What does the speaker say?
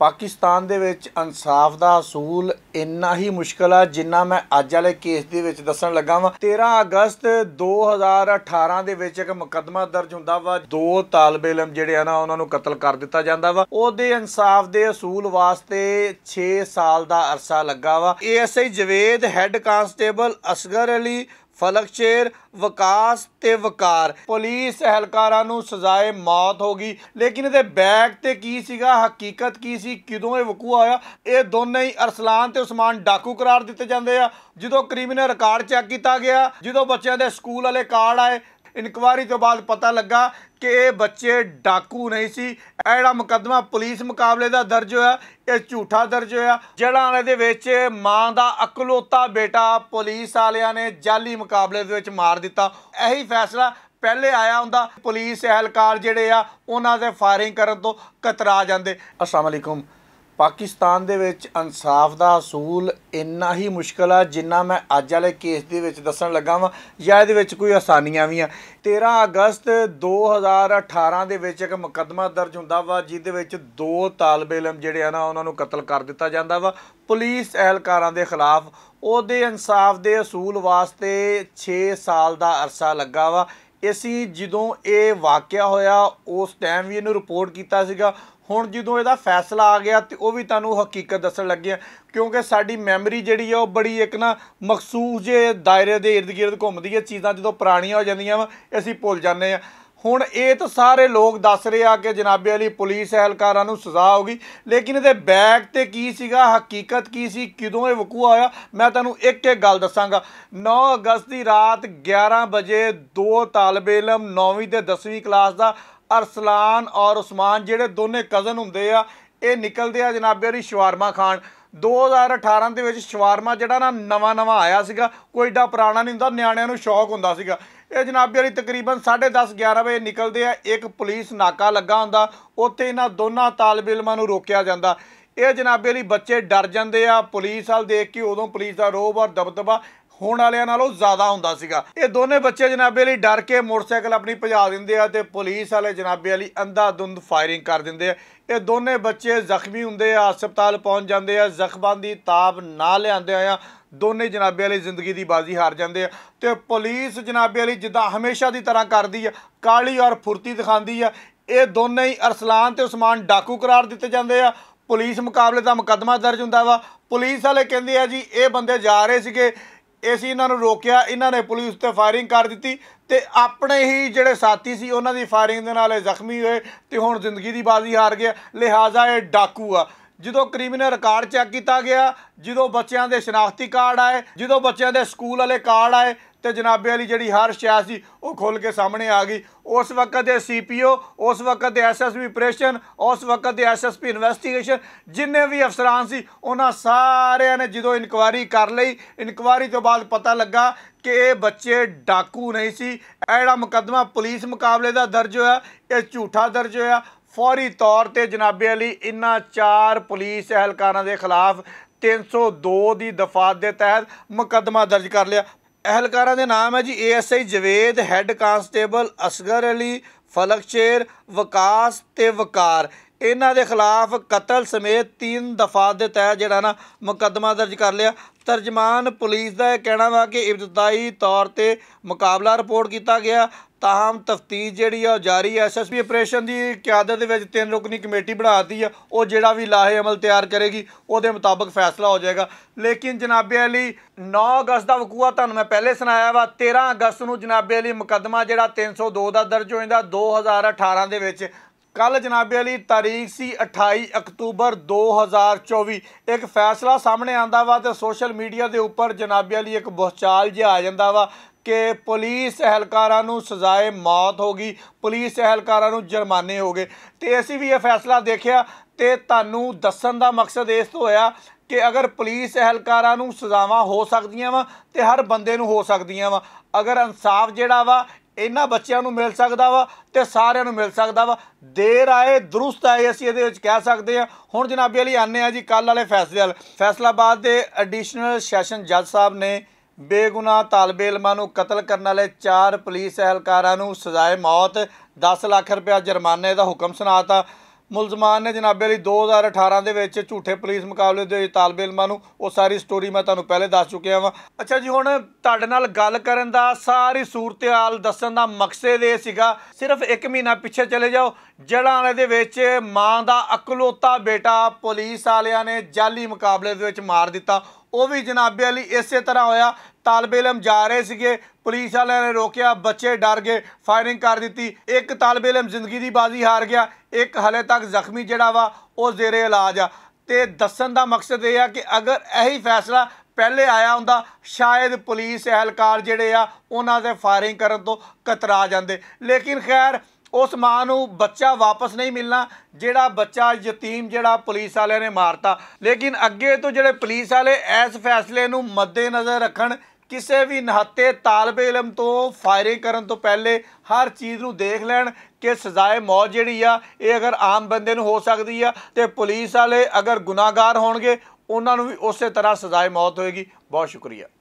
ਪਾਕਿਸਤਾਨ ਦੇ ਵਿੱਚ ਇਨਸਾਫ ਦਾ ਅਸੂਲ ਇੰਨਾ ਹੀ ਮੁਸ਼ਕਲ ਆ ਜਿੰਨਾ ਮੈਂ ਅੱਜ ਵਾਲੇ ਕੇਸ ਦੇ ਵਿੱਚ ਦੱਸਣ ਲੱਗਾ ਵਾਂ 13 ਅਗਸਤ 2018 ਦੇ ਵਿੱਚ ਇੱਕ ਮੁਕੱਦਮਾ ਦਰਜ ਹੁੰਦਾ ਵਾ ਦੋ ਤਾਲਬੇ ਇਲਮ ਜਿਹੜੇ ਆ ਨਾ ਉਹਨਾਂ ਨੂੰ ਕਤਲ ਕਰ ਦਿੱਤਾ ਜਾਂਦਾ ਵਾ ਉਹਦੇ ਇਨਸਾਫ ਦੇ ਅਸੂਲ ਵਾਸਤੇ 6 ਸਾਲ ਦਾ ਅਰਸਾ ਲੱਗਾ ਵਾ ASI Javed head constable Asghar Ali Falaksher Vikas ਤੇ ਵਕਾਰ ਪੁਲਿਸ ਅਹਲਕਾਰਾਂ ਨੂੰ ਸਜ਼ਾਏ ਮੌਤ ਹੋ ਗਈ ਲੇਕਿਨ ਇਹਦੇ ਬੈਕ ਤੇ ਕੀ ਸੀਗਾ ਹਕੀਕਤ ਕੀ ਸੀ ਕਿਦੋਂ ਇਹ ਵਕੂਆ ਆਇਆ ਇਹ ਦੋਨੇ ਹੀ ਅਰਸਲਾਨ ਤੇ ਉਸਮਾਨ ਡਾਕੂ ਕਰਾਰ ਦਿੱਤੇ ਜਾਂਦੇ ਆ ਜਦੋਂ ਕ੍ਰਿਮੀਨਲ ਰਿਕਾਰਡ ਚੈੱਕ ਕੀਤਾ ਗਿਆ ਜਦੋਂ ਬੱਚਿਆਂ ਦੇ ਸਕੂਲ ਵਾਲੇ ਕਾਰਡ ਆਏ ਇਨਕੁਆਰੀ ਤੋਂ ਬਾਅਦ ਪਤਾ ਲੱਗਾ ਕਿ ਇਹ ਬੱਚੇ ਡਾਕੂ ਨਹੀਂ ਸੀ ਐੜਾ ਮੁਕਦਮਾ ਪੁਲਿਸ ਮੁਕਾਬਲੇ ਦਾ ਦਰਜ ਹੋਇਆ ਇਹ ਝੂਠਾ ਦਰਜ ਹੋਇਆ ਆਲੇ ਦੇ ਵਿੱਚ ਮਾਂ ਦਾ ਅਕਲੋਤਾ ਬੇਟਾ ਪੁਲਿਸ ਵਾਲਿਆਂ ਨੇ ਜਾਲੀ ਮੁਕਾਬਲੇ ਦੇ ਵਿੱਚ ਮਾਰ ਦਿੱਤਾ ਇਹੀ ਫੈਸਲਾ ਪਹਿਲੇ ਆਇਆ ਹੁੰਦਾ ਪੁਲਿਸ ਅਹਿਲਕਾਰ ਜਿਹੜੇ ਆ ਉਹਨਾਂ ਦੇ ਫਾਇਰਿੰਗ ਕਰਨ ਤੋਂ ਕਤਰਾ ਜਾਂਦੇ ਅਸਲਾਮ ਅਲੈਕੁਮ ਪਾਕਿਸਤਾਨ ਦੇ ਵਿੱਚ ਇਨਸਾਫ ਦਾ ਅਸੂਲ ਇੰਨਾ ਹੀ ਮੁਸ਼ਕਲ ਆ ਜਿੰਨਾ ਮੈਂ ਅੱਜ ਵਾਲੇ ਕੇਸ ਦੇ ਵਿੱਚ ਦੱਸਣ ਲੱਗਾ ਵਾਂ ਜਾਂ ਇਹਦੇ ਵਿੱਚ ਕੋਈ ਆਸਾਨੀਆਂ ਵੀ ਆ 13 ਅਗਸਤ 2018 ਦੇ ਵਿੱਚ ਇੱਕ ਮੁਕੱਦਮਾ ਦਰਜ ਹੁੰਦਾ ਵਾ ਜਿਹਦੇ ਵਿੱਚ ਦੋ ਤਾਲਬੇ ਜਿਹੜੇ ਆ ਨਾ ਉਹਨਾਂ ਨੂੰ ਕਤਲ ਕਰ ਦਿੱਤਾ ਜਾਂਦਾ ਵਾ ਪੁਲਿਸ ਅਹਿਲਕਾਰਾਂ ਦੇ ਖਿਲਾਫ ਉਹਦੇ ਇਨਸਾਫ ਦੇ ਅਸੂਲ ਵਾਸਤੇ 6 ਸਾਲ ਦਾ ਅਰਸਾ ਲੱਗਾ ਵਾ ਅਸੀਂ ਜਦੋਂ ਇਹ ਵਾਕਿਆ ਹੋਇਆ ਉਸ ਟਾਈਮ ਵੀ ਇਹਨੂੰ ਰਿਪੋਰਟ ਕੀਤਾ ਸੀਗਾ ਹੁਣ ਜਦੋਂ ਇਹਦਾ ਫੈਸਲਾ ਆ ਗਿਆ ਤੇ ਉਹ ਵੀ ਤੁਹਾਨੂੰ ਹਕੀਕਤ ਦੱਸਣ ਲੱਗੇ ਆ ਕਿਉਂਕਿ ਸਾਡੀ ਮੈਮਰੀ ਜਿਹੜੀ ਆ ਉਹ ਬੜੀ ਇੱਕ ਨਾ ਮਖਸੂਸ ਜੇ ਦਾਇਰੇ ਦੇ ird-gird ਘੁੰਮਦੀ ਹੈ ਚੀਜ਼ਾਂ ਜਦੋਂ ਪੁਰਾਣੀਆਂ ਹੋ ਜਾਂਦੀਆਂ ਵਾ ਅਸੀਂ ਭੁੱਲ ਜਾਂਦੇ ਆ ਹੁਣ ਇਹ ਤਾਂ ਸਾਰੇ ਲੋਕ ਦੱਸ ਰਹੇ ਆ ਕਿ ਜਨਾਬੇ ਅਲੀ ਪੁਲਿਸ ਅਹਿਲਕਾਰਾਂ ਨੂੰ ਸਜ਼ਾ ਹੋਗੀ ਲੇਕਿਨ ਇਹਦੇ ਬੈਕ ਤੇ ਕੀ ਸੀਗਾ ਹਕੀਕਤ ਕੀ ਸੀ ਕਿਦੋਂ ਇਹ ਵਕੂਆ ਆਇਆ ਮੈਂ ਤੁਹਾਨੂੰ ਇੱਕ ਇੱਕ ਗੱਲ ਦੱਸਾਂਗਾ 9 ਅਗਸਤ ਦੀ ਰਾਤ 11 ਵਜੇ ਦੋ ਤਾਲਬੇ ਇਲਮ 9ਵੀਂ ਤੇ 10ਵੀਂ ਕਲਾਸ ਦਾ ਅਰਸਲਾਨ ਔਰ ਉਸਮਾਨ ਜਿਹੜੇ ਦੋਨੇ ਕਜ਼ਨ ਹੁੰਦੇ ਆ ਇਹ ਨਿਕਲਦੇ ਆ ਜਨਾਬੇ ਅਰੀ ਸ਼ਵਾਰਮਾ ਖਾਨ 2018 ਦੇ ਵਿੱਚ ਸ਼ਵਾਰਮਾ ਜਿਹੜਾ ਨਾ ਨਵਾਂ ਨਵਾਂ ਆਇਆ ਸੀਗਾ ਕੋਈ ਏਡਾ ਪੁਰਾਣਾ ਨਹੀਂ ਹੁੰਦਾ ਨਿਆਣਿਆਂ ਨੂੰ ਸ਼ੌਕ ਹੁੰਦਾ ਸੀਗਾ ਇਹ ਜਨਾਬੇ ਅਰੀ ਤਕਰੀਬਨ 10:30 11 ਵਜੇ ਨਿਕਲਦੇ ਆ ਇੱਕ ਪੁਲਿਸ ਨਾਕਾ ਲੱਗਾ ਹੁੰਦਾ ਉੱਥੇ ਇਹਨਾਂ ਦੋਨਾਂ ਤਾਲਬੇਲਮਾਂ ਨੂੰ ਰੋਕਿਆ ਜਾਂਦਾ ਇਹ ਜਨਾਬੇ ਅਰੀ ਬੱਚੇ ਡਰ ਜਾਂਦੇ ਆ ਪੁਲਿਸ ਵਾਲ ਦੇਖ ਕੇ ਉਦੋਂ ਪੁਲਿਸ ਦਾ ਰੋਬ ਔਰ ਦਬਦਬਾ ਹੋਣ ਵਾਲਿਆਂ ਨਾਲੋਂ ਜ਼ਿਆਦਾ ਹੁੰਦਾ ਸੀਗਾ ਇਹ ਦੋਨੇ ਬੱਚੇ ਜਨਾਬੇ ਲਈ ਡਰ ਕੇ ਮੋਟਰਸਾਈਕਲ ਆਪਣੀ ਭਜਾ ਦਿੰਦੇ ਆ ਤੇ ਪੁਲਿਸ ਵਾਲੇ ਜਨਾਬੇ ਲਈ ਦੁੰਦ ਫਾਇਰਿੰਗ ਕਰ ਦਿੰਦੇ ਆ ਇਹ ਦੋਨੇ ਬੱਚੇ ਜ਼ਖਮੀ ਹੁੰਦੇ ਆ ਹਸਪਤਾਲ ਪਹੁੰਚ ਜਾਂਦੇ ਆ ਜ਼ਖਮਾਂ ਦੀ ਤਾਬ ਨਾ ਲਿਆਂਦੇ ਆ ਦੋਨੇ ਜਨਾਬੇ ਵਾਲੀ ਜ਼ਿੰਦਗੀ ਦੀ ਬਾਜ਼ੀ ਹਾਰ ਜਾਂਦੇ ਆ ਤੇ ਪੁਲਿਸ ਜਨਾਬੇ ਵਾਲੀ ਜਿੱਦਾਂ ਹਮੇਸ਼ਾ ਦੀ ਤਰ੍ਹਾਂ ਕਰਦੀ ਆ ਕਾਲੀ ਔਰ ਫੁਰਤੀ ਦਿਖਾਉਂਦੀ ਆ ਇਹ ਦੋਨੇ ਹੀ ਅਰਸਲਾਨ ਤੇ ਉਸਮਾਨ ਡਾਕੂ ਕਰਾਰ ਦਿੱਤੇ ਜਾਂਦੇ ਆ ਪੁਲਿਸ ਮੁਕਾਬਲੇ ਦਾ ਮੁਕੱਦਮਾ ਦਰਜ ਹੁੰਦਾ ਵਾ ਪੁਲਿਸ ਵਾਲੇ ਕਹਿੰਦੇ ਆ ਜੀ ਇਹ ਬੰਦੇ ਜਾ ਰਹੇ ਸੀਗੇ ਅਸੀਂ ਇਹਨਾਂ ਨੂੰ ਰੋਕਿਆ ਇਹਨਾਂ ਨੇ ਪੁਲਿਸ ਤੇ ਫਾਇਰਿੰਗ ਕਰ ਦਿੱਤੀ ਤੇ ਆਪਣੇ ਹੀ ਜਿਹੜੇ ਸਾਥੀ ਸੀ ਉਹਨਾਂ ਦੀ ਫਾਇਰਿੰਗ ਦੇ ਨਾਲ ਜ਼ਖਮੀ ਹੋਏ ਤੇ ਹੁਣ ਜ਼ਿੰਦਗੀ ਦੀ ਬਾਜ਼ੀ ਹਾਰ ਗਿਆ ਲਿਹਾਜ਼ਾ ਇਹ ਡਾਕੂ ਆ ਜਦੋਂ ਕ੍ਰਿਮੀਨਲ ਰਿਕਾਰਡ ਚੈੱਕ ਕੀਤਾ ਗਿਆ ਜਦੋਂ ਬੱਚਿਆਂ ਦੇ ਸ਼ਨਾਖਤੀ ਕਾਰਡ ਆਏ ਜਦੋਂ ਬੱਚਿਆਂ ਦੇ ਸਕੂਲ ਵਾਲੇ ਕਾਰਡ ਆਏ ਤੇ ਜਨਾਬੇ ਵਾਲੀ ਜਿਹੜੀ ਹਰ ਸ਼ਿਆ ਸੀ ਉਹ ਖੁੱਲ ਕੇ ਸਾਹਮਣੇ ਆ ਗਈ ਉਸ ਵਕਤ ਦੇ ਸੀਪੀਓ ਉਸ ਵਕਤ ਦੇ ਐਸਐਸਪੀ ਪ੍ਰੈਸ਼ਨ ਉਸ ਵਕਤ ਦੇ ਐਸਐਸਪੀ ਇਨਵੈਸਟੀਗੇਸ਼ਨ ਜਿੰਨੇ ਵੀ ਅਫਸਰਾਂ ਸੀ ਉਹਨਾਂ ਸਾਰਿਆਂ ਨੇ ਜਦੋਂ ਇਨਕੁਆਰੀ ਕਰ ਲਈ ਇਨਕੁਆਰੀ ਤੋਂ ਬਾਅਦ ਪਤਾ ਲੱਗਾ ਕਿ ਇਹ ਬੱਚੇ ਡਾਕੂ ਨਹੀਂ ਸੀ ਐੜਾ ਮੁਕਦਮਾ ਪੁਲਿਸ ਮੁਕਾਬਲੇ ਦਾ ਦਰਜ ਹੋਇਆ ਇਹ ਝੂਠਾ ਦਰਜ ਹੋਇਆ ਫੌਰੀ ਤੌਰ ਤੇ ਜਨਾਬੇ ਅਲੀ ਇਨ੍ਹਾਂ ਚਾਰ ਪੁਲਿਸ ਅਹਿਲਕਾਰਾਂ ਦੇ ਖਿਲਾਫ 302 ਦੀ ਦਫਾ ਦੇ ਤਹਿਤ ਮੁਕਦਮਾ ਦਰਜ ਕਰ ਲਿਆ ਅਹਿਲਕਾਰਾਂ ਦੇ ਨਾਮ ਹੈ ਜੀ ASI Javed head constable Asghar Ali Falaksher Vikas ਤੇ ਵਕਾਰ ਇਹਨਾਂ ਦੇ ਖਿਲਾਫ ਕਤਲ ਸਮੇਤ ਤਿੰਨ ਦਫਾ ਦੇ ਤਹਿ ਜਿਹੜਾ ਨਾ ਮੁਕੱਦਮਾ ਦਰਜ ਕਰ ਲਿਆ ਤਰਜਮਾਨ ਪੁਲਿਸ ਦਾ ਇਹ ਕਹਿਣਾ ਵਾ ਕਿ ਇਬਤਦਾਈ ਤੌਰ ਤੇ ਮੁਕਾਬਲਾ ਰਿਪੋਰਟ ਕੀਤਾ ਗਿਆ ਤਾਂ ਤਫਤੀਸ਼ ਜਿਹੜੀ ਆ ਉਹ ਜਾਰੀ ਐ ਐਸਐਸਪੀ ਆਪਰੇਸ਼ਨ ਦੀ ਕਿਆਦਤ ਦੇ ਵਿੱਚ ਤਿੰਨ ਰੁਕਨੀ ਕਮੇਟੀ ਬਣਾਤੀ ਆ ਉਹ ਜਿਹੜਾ ਵੀ ਲਾਹੇ ਅਮਲ ਤਿਆਰ ਕਰੇਗੀ ਉਹਦੇ ਮੁਤਾਬਕ ਫੈਸਲਾ ਹੋ ਜਾਏਗਾ ਲੇਕਿਨ ਜਨਾਬੇ ਅਲੀ 9 ਅਗਸਤ ਦਾ ਵਕੂਆ ਤੁਹਾਨੂੰ ਮੈਂ ਪਹਿਲੇ ਸੁਣਾਇਆ ਵਾ 13 ਅਗਸਤ ਨੂੰ ਜਨਾਬੇ ਅਲੀ ਮੁਕੱਦਮਾ ਜਿਹੜਾ 302 ਦਾ ਦਰਜ ਹੋਇਆ 2018 ਦੇ ਵਿੱਚ ਕੱਲ ਜਨਾਬੇ ਵਾਲੀ ਤਾਰੀਖ ਸੀ 28 ਅਕਤੂਬਰ 2024 ਇੱਕ ਫੈਸਲਾ ਸਾਹਮਣੇ ਆਂਦਾ ਵਾ ਤੇ ਸੋਸ਼ਲ ਮੀਡੀਆ ਦੇ ਉੱਪਰ ਜਨਾਬੇ ਵਾਲੀ ਇੱਕ ਬਹਚਾਲ ਜਿਹਾ ਆ ਜਾਂਦਾ ਵਾ ਕਿ ਪੁਲਿਸ ਅਹਿਲਕਾਰਾਂ ਨੂੰ ਸਜ਼ਾਏ ਮੌਤ ਹੋ ਗਈ ਪੁਲਿਸ ਅਹਿਲਕਾਰਾਂ ਨੂੰ ਜੁਰਮਾਨੇ ਹੋ ਗਏ ਤੇ ਅਸੀਂ ਵੀ ਇਹ ਫੈਸਲਾ ਦੇਖਿਆ ਤੇ ਤੁਹਾਨੂੰ ਦੱਸਣ ਦਾ ਮਕਸਦ ਇਸ ਤੋਂ ਹੋਇਆ ਕਿ ਅਗਰ ਪੁਲਿਸ ਅਹਲਕਾਰਾਂ ਨੂੰ ਸਜ਼ਾਵਾਂ ਹੋ ਸਕਦੀਆਂ ਵਾ ਤੇ ਹਰ ਬੰਦੇ ਨੂੰ ਹੋ ਸਕਦੀਆਂ ਵਾ ਅਗਰ ਇਨਸਾਫ ਜਿਹੜਾ ਵਾ ਇਹਨਾਂ ਬੱਚਿਆਂ ਨੂੰ ਮਿਲ ਸਕਦਾ ਵਾ ਤੇ ਸਾਰਿਆਂ ਨੂੰ ਮਿਲ ਸਕਦਾ ਵਾ ਦੇਰ ਆਏ ਦਰੁਸਤ ਆਏ ਅਸੀਂ ਇਹਦੇ ਵਿੱਚ ਕਹਿ ਸਕਦੇ ਆ ਹੁਣ ਜਨਾਬੇ ਅਲੀ ਆਨੇ ਆ ਜੀ ਕੱਲ ਵਾਲੇ ਫੈਸਲੇ ਵਾਲ ਫੈਸਲਾਬਾਦ ਦੇ ਐਡੀਸ਼ਨਲ ਸੈਸ਼ਨ ਜੱਜ ਸਾਹਿਬ ਨੇ ਬੇਗੁਨਾਹ ਤਾਲਬੇ ਇਲਮਾਂ ਨੂੰ ਕਤਲ ਕਰਨ ਵਾਲੇ ਚਾਰ ਪੁਲਿਸ ਅਹਲਕਾਰਾਂ ਨੂੰ ਸਜ਼ਾਏ ਮੌਤ 10 ਲੱਖ ਰੁਪਏ ਜੁਰਮਾਨੇ ਦਾ ਹੁਕਮ ਸੁਣਾਤਾ ਮੁਲਜ਼ਮਾਨ ਨੇ ਜਨਾਬੇ ਲਈ 2018 ਦੇ ਵਿੱਚ ਝੂਠੇ ਪੁਲਿਸ ਮੁਕਾਬਲੇ ਦੇ ਤਾਲਬੇ ਇਲਮਾਂ ਨੂੰ ਉਹ ਸਾਰੀ ਸਟੋਰੀ ਮੈਂ ਤੁਹਾਨੂੰ ਪਹਿਲੇ ਦੱਸ ਚੁੱਕਿਆ ਹਾਂ ਅੱਛਾ ਜੀ ਹੁਣ ਤੁਹਾਡੇ ਨਾਲ ਗੱਲ ਕਰਨ ਦਾ ਸਾਰੀ ਸੂਰਤ-ਹਾਲ ਦੱਸਣ ਦਾ ਮਕਸਦ ਇਹ ਸੀਗਾ ਸਿਰਫ 1 ਮਹੀਨਾ ਪਿੱਛੇ ਚਲੇ ਜਾਓ ਜੜਾਂ ਵਾਲੇ ਦੇ ਵਿੱਚ ਮਾਂ ਦਾ ਅਕਲੋਤਾ ਬੇਟਾ ਪੁਲਿਸ ਵਾਲਿਆਂ ਨੇ ਜਾਲੀ ਮੁਕਾਬਲੇ ਦੇ ਵਿੱਚ ਮਾਰ ਦਿੱਤਾ ਉਹ ਵੀ ਜਨਾਬੇ ਅਲੀ ਇਸੇ ਤਰ੍ਹਾਂ ਹੋਇਆ ਤਾਲਬੇ ਜਾ ਰਹੇ ਸੀਗੇ ਪੁਲਿਸ ਵਾਲਿਆਂ ਨੇ ਰੋਕਿਆ ਬੱਚੇ ਡਰ ਗਏ ਫਾਇਰਿੰਗ ਕਰ ਦਿੱਤੀ ਇੱਕ ਤਾਲਬੇ ਜ਼ਿੰਦਗੀ ਦੀ ਬਾਜ਼ੀ ਹਾਰ ਗਿਆ ਇੱਕ ਹਲੇ ਤੱਕ ਜ਼ਖਮੀ ਜਿਹੜਾ ਵਾ ਉਹ ਜ਼ੇਰੇ ਇਲਾਜ ਆ ਤੇ ਦੱਸਣ ਦਾ ਮਕਸਦ ਇਹ ਆ ਕਿ ਅਗਰ ਇਹੀ ਫੈਸਲਾ ਪਹਿਲੇ ਆਇਆ ਹੁੰਦਾ ਸ਼ਾਇਦ ਪੁਲਿਸ ਅਹਲਕਾਰ ਜਿਹੜੇ ਆ ਉਹਨਾਂ ਦੇ ਫਾਇਰਿੰਗ ਕਰਨ ਤੋਂ ਕਤਰਾ ਜਾਂਦੇ ਲੇਕਿਨ ਖੈਰ ਉਸ ਮਾਂ ਨੂੰ ਬੱਚਾ ਵਾਪਸ ਨਹੀਂ ਮਿਲਣਾ ਜਿਹੜਾ ਬੱਚਾ ਯਤੀਮ ਜਿਹੜਾ ਪੁਲਿਸ ਵਾਲਿਆਂ ਨੇ ਮਾਰਤਾ ਲੇਕਿਨ ਅੱਗੇ ਤੋਂ ਜਿਹੜੇ ਪੁਲਿਸ ਵਾਲੇ ਇਸ ਫੈਸਲੇ ਨੂੰ ਮੱਦੇਨਜ਼ਰ ਰੱਖਣ ਕਿਸੇ ਵੀ ਨਹਾਤੇ ਤਾਲਬੇ ਇਲਮ ਤੋਂ ਫਾਇਰਿੰਗ ਕਰਨ ਤੋਂ ਪਹਿਲੇ ਹਰ ਚੀਜ਼ ਨੂੰ ਦੇਖ ਲੈਣ ਕਿ ਸਜ਼ਾਏ ਮੌਤ ਜਿਹੜੀ ਆ ਇਹ ਅਗਰ ਆਮ ਬੰਦੇ ਨੂੰ ਹੋ ਸਕਦੀ ਆ ਤੇ ਪੁਲਿਸ ਵਾਲੇ ਅਗਰ ਗੁਨਾਹਗਾਰ ਹੋਣਗੇ ਉਹਨਾਂ ਨੂੰ ਵੀ ਉਸੇ ਤਰ੍ਹਾਂ ਸਜ਼ਾਏ ਮੌਤ ਹੋਏਗੀ ਬਹੁਤ ਸ਼ੁਕਰੀਆ